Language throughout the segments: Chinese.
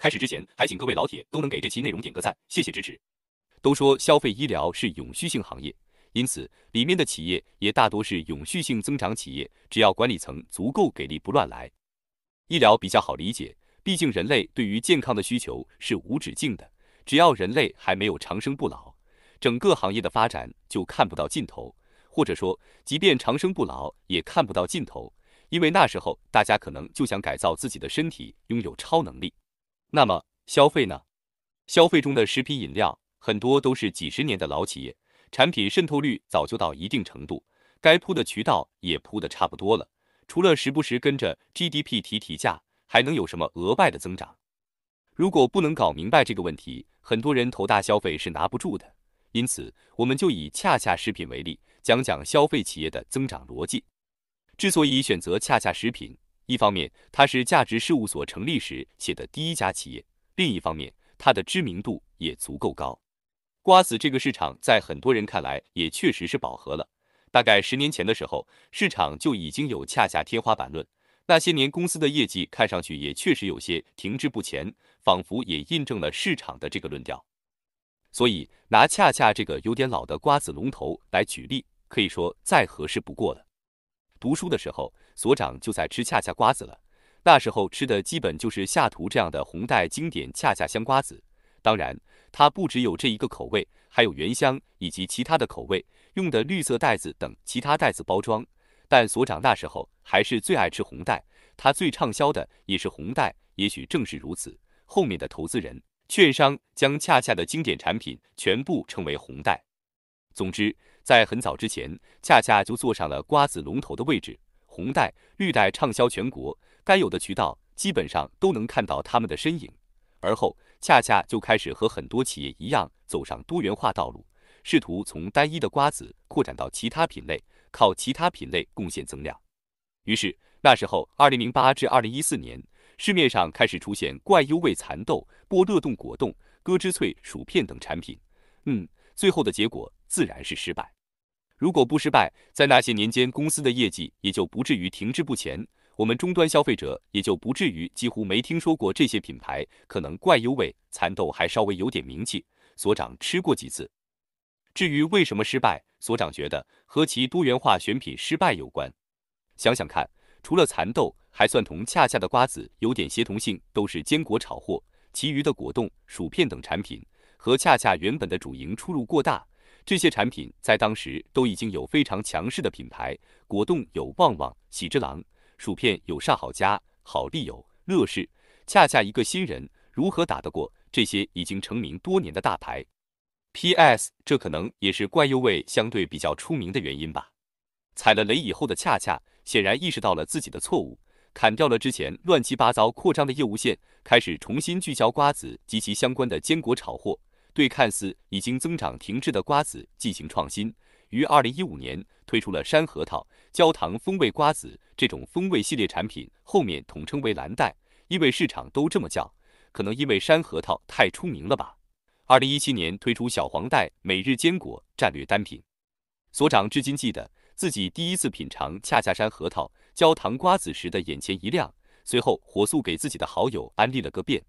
开始之前，还请各位老铁都能给这期内容点个赞，谢谢支持。都说消费医疗是永续性行业，因此里面的企业也大多是永续性增长企业。只要管理层足够给力，不乱来，医疗比较好理解。毕竟人类对于健康的需求是无止境的，只要人类还没有长生不老，整个行业的发展就看不到尽头。或者说，即便长生不老，也看不到尽头，因为那时候大家可能就想改造自己的身体，拥有超能力。那么消费呢？消费中的食品饮料很多都是几十年的老企业，产品渗透率早就到一定程度，该铺的渠道也铺的差不多了，除了时不时跟着 GDP 提提价，还能有什么额外的增长？如果不能搞明白这个问题，很多人投大消费是拿不住的。因此，我们就以恰恰食品为例，讲讲消费企业的增长逻辑。之所以选择恰恰食品，一方面，它是价值事务所成立时写的第一家企业；另一方面，它的知名度也足够高。瓜子这个市场在很多人看来也确实是饱和了。大概十年前的时候，市场就已经有恰恰天花板论，那些年公司的业绩看上去也确实有些停滞不前，仿佛也印证了市场的这个论调。所以，拿恰恰这个有点老的瓜子龙头来举例，可以说再合适不过了。读书的时候，所长就在吃恰恰瓜子了。那时候吃的基本就是下图这样的红袋经典恰恰香瓜子。当然，它不只有这一个口味，还有原香以及其他的口味，用的绿色袋子等其他袋子包装。但所长那时候还是最爱吃红袋，它最畅销的也是红袋。也许正是如此，后面的投资人、券商将恰恰的经典产品全部称为红袋。总之。在很早之前，恰恰就坐上了瓜子龙头的位置，红带、绿带畅销全国，该有的渠道基本上都能看到他们的身影。而后，恰恰就开始和很多企业一样，走上多元化道路，试图从单一的瓜子扩展到其他品类，靠其他品类贡献增量。于是，那时候，二零零八至二零一四年，市面上开始出现怪优味蚕豆、波乐冻果冻、咯吱脆薯片等产品。嗯，最后的结果。自然是失败。如果不失败，在那些年间，公司的业绩也就不至于停滞不前，我们终端消费者也就不至于几乎没听说过这些品牌。可能怪优味蚕豆还稍微有点名气，所长吃过几次。至于为什么失败，所长觉得和其多元化选品失败有关。想想看，除了蚕豆还算同恰恰的瓜子有点协同性，都是坚果炒货，其余的果冻、薯片等产品和恰恰原本的主营出入过大。这些产品在当时都已经有非常强势的品牌，果冻有旺旺、喜之郎，薯片有上好佳、好利友、乐事。恰恰一个新人如何打得过这些已经成名多年的大牌？P.S. 这可能也是怪优味相对比较出名的原因吧。踩了雷以后的恰恰显然意识到了自己的错误，砍掉了之前乱七八糟扩张的业务线，开始重新聚焦瓜子及其相关的坚果炒货。对看似已经增长停滞的瓜子进行创新，于二零一五年推出了山核桃焦糖风味瓜子这种风味系列产品，后面统称为蓝带，因为市场都这么叫，可能因为山核桃太出名了吧。二零一七年推出小黄带每日坚果战略单品。所长至今记得自己第一次品尝恰恰山核桃焦糖瓜子时的眼前一亮，随后火速给自己的好友安利了个遍。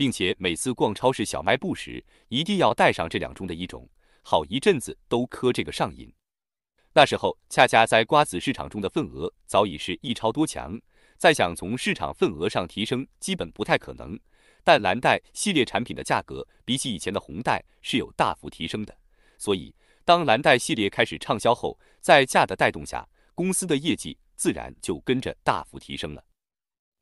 并且每次逛超市小卖部时，一定要带上这两种的一种，好一阵子都磕这个上瘾。那时候恰恰在瓜子市场中的份额早已是一超多强，再想从市场份额上提升，基本不太可能。但蓝带系列产品的价格比起以前的红带是有大幅提升的，所以当蓝带系列开始畅销后，在价的带动下，公司的业绩自然就跟着大幅提升了。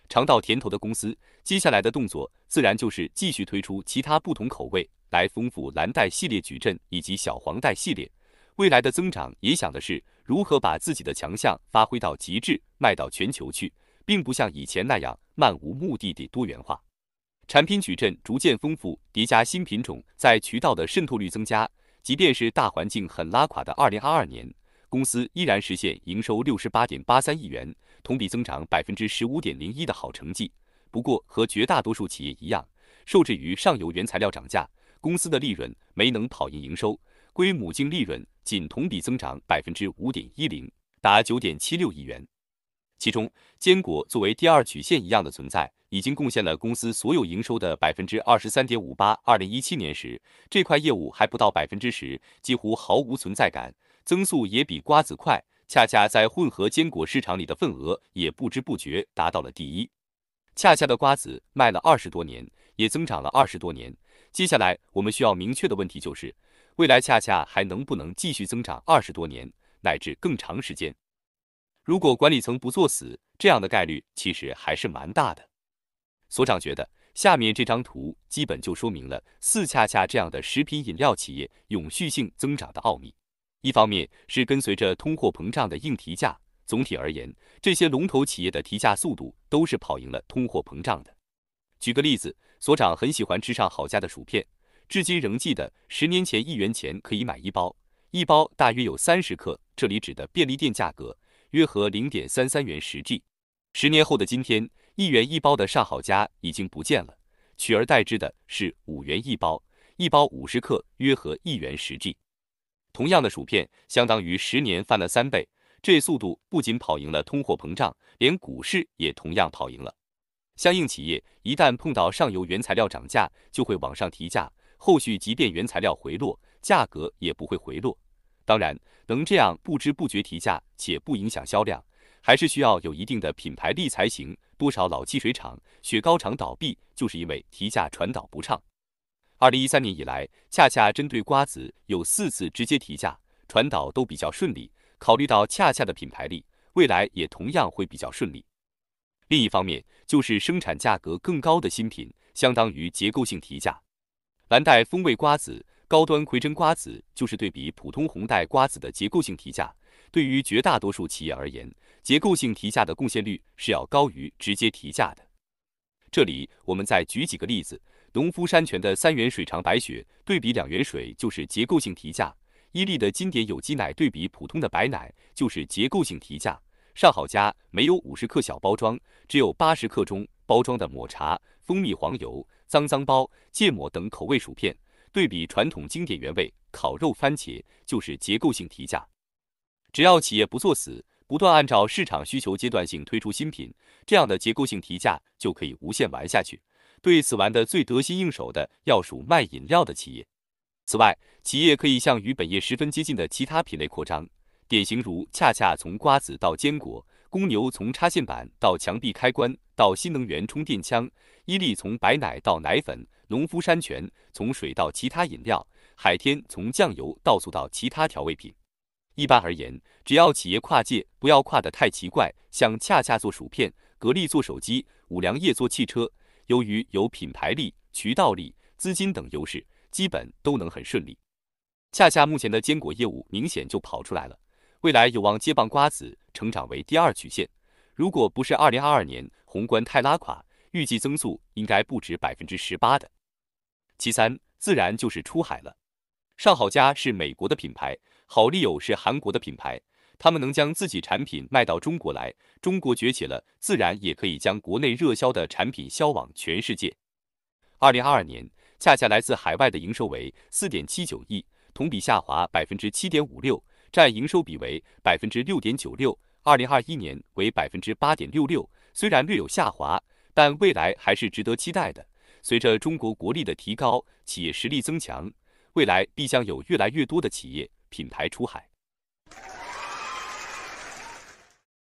尝到甜头的公司，接下来的动作自然就是继续推出其他不同口味，来丰富蓝带系列矩阵以及小黄带系列。未来的增长也想的是如何把自己的强项发挥到极致，卖到全球去，并不像以前那样漫无目的地多元化产品矩阵逐渐丰富，叠加新品种，在渠道的渗透率增加。即便是大环境很拉垮的二零二二年，公司依然实现营收六十八点八三亿元。同比增长百分之十五点零一的好成绩，不过和绝大多数企业一样，受制于上游原材料涨价，公司的利润没能跑赢营收，归母净利润仅同比增长百分之五点一零，达九点七六亿元。其中，坚果作为第二曲线一样的存在，已经贡献了公司所有营收的百分之二十三点五八。二零一七年时，这块业务还不到百分之十，几乎毫无存在感，增速也比瓜子快。恰恰在混合坚果市场里的份额也不知不觉达到了第一。恰恰的瓜子卖了二十多年，也增长了二十多年。接下来我们需要明确的问题就是，未来恰恰还能不能继续增长二十多年，乃至更长时间？如果管理层不作死，这样的概率其实还是蛮大的。所长觉得，下面这张图基本就说明了四恰恰这样的食品饮料企业永续性增长的奥秘。一方面是跟随着通货膨胀的硬提价，总体而言，这些龙头企业的提价速度都是跑赢了通货膨胀的。举个例子，所长很喜欢吃上好家的薯片，至今仍记得十年前一元钱可以买一包，一包大约有三十克，这里指的便利店价格约合零点三三元十 g。十年后的今天，一元一包的上好家已经不见了，取而代之的是五元一包，一包五十克，约合一元十 g。同样的薯片，相当于十年翻了三倍，这速度不仅跑赢了通货膨胀，连股市也同样跑赢了。相应企业一旦碰到上游原材料涨价，就会往上提价，后续即便原材料回落，价格也不会回落。当然，能这样不知不觉提价且不影响销量，还是需要有一定的品牌力才行。多少老汽水厂、雪糕厂倒闭，就是因为提价传导不畅。二零一三年以来，恰恰针对瓜子有四次直接提价，传导都比较顺利。考虑到恰恰的品牌力，未来也同样会比较顺利。另一方面，就是生产价格更高的新品，相当于结构性提价。蓝带风味瓜子、高端葵珍瓜子就是对比普通红带瓜子的结构性提价。对于绝大多数企业而言，结构性提价的贡献率是要高于直接提价的。这里我们再举几个例子。农夫山泉的三元水长白雪对比两元水就是结构性提价，伊利的经典有机奶对比普通的白奶就是结构性提价。上好佳没有五十克小包装，只有八十克中包装的抹茶、蜂蜜、黄油、脏脏包、芥末等口味薯片，对比传统经典原味、烤肉、番茄就是结构性提价。只要企业不作死，不断按照市场需求阶段性推出新品，这样的结构性提价就可以无限玩下去。对此玩的最得心应手的，要数卖饮料的企业。此外，企业可以向与本业十分接近的其他品类扩张，典型如恰恰从瓜子到坚果，公牛从插线板到墙壁开关到新能源充电枪，伊利从白奶到奶粉，农夫山泉从水到其他饮料，海天从酱油倒醋到其他调味品。一般而言，只要企业跨界，不要跨得太奇怪，像恰恰做薯片，格力做手机，五粮液做汽车。由于有品牌力、渠道力、资金等优势，基本都能很顺利。恰恰目前的坚果业务明显就跑出来了，未来有望接棒瓜子，成长为第二曲线。如果不是二零二二年宏观太拉垮，预计增速应该不止百分之十八的。其三，自然就是出海了。上好佳是美国的品牌，好丽友是韩国的品牌。他们能将自己产品卖到中国来，中国崛起了，自然也可以将国内热销的产品销往全世界。二零二二年，恰恰来自海外的营收为四点七九亿，同比下滑百分之七点五六，占营收比为百分之六点九六。二零二一年为百分之八点六六，虽然略有下滑，但未来还是值得期待的。随着中国国力的提高，企业实力增强，未来必将有越来越多的企业品牌出海。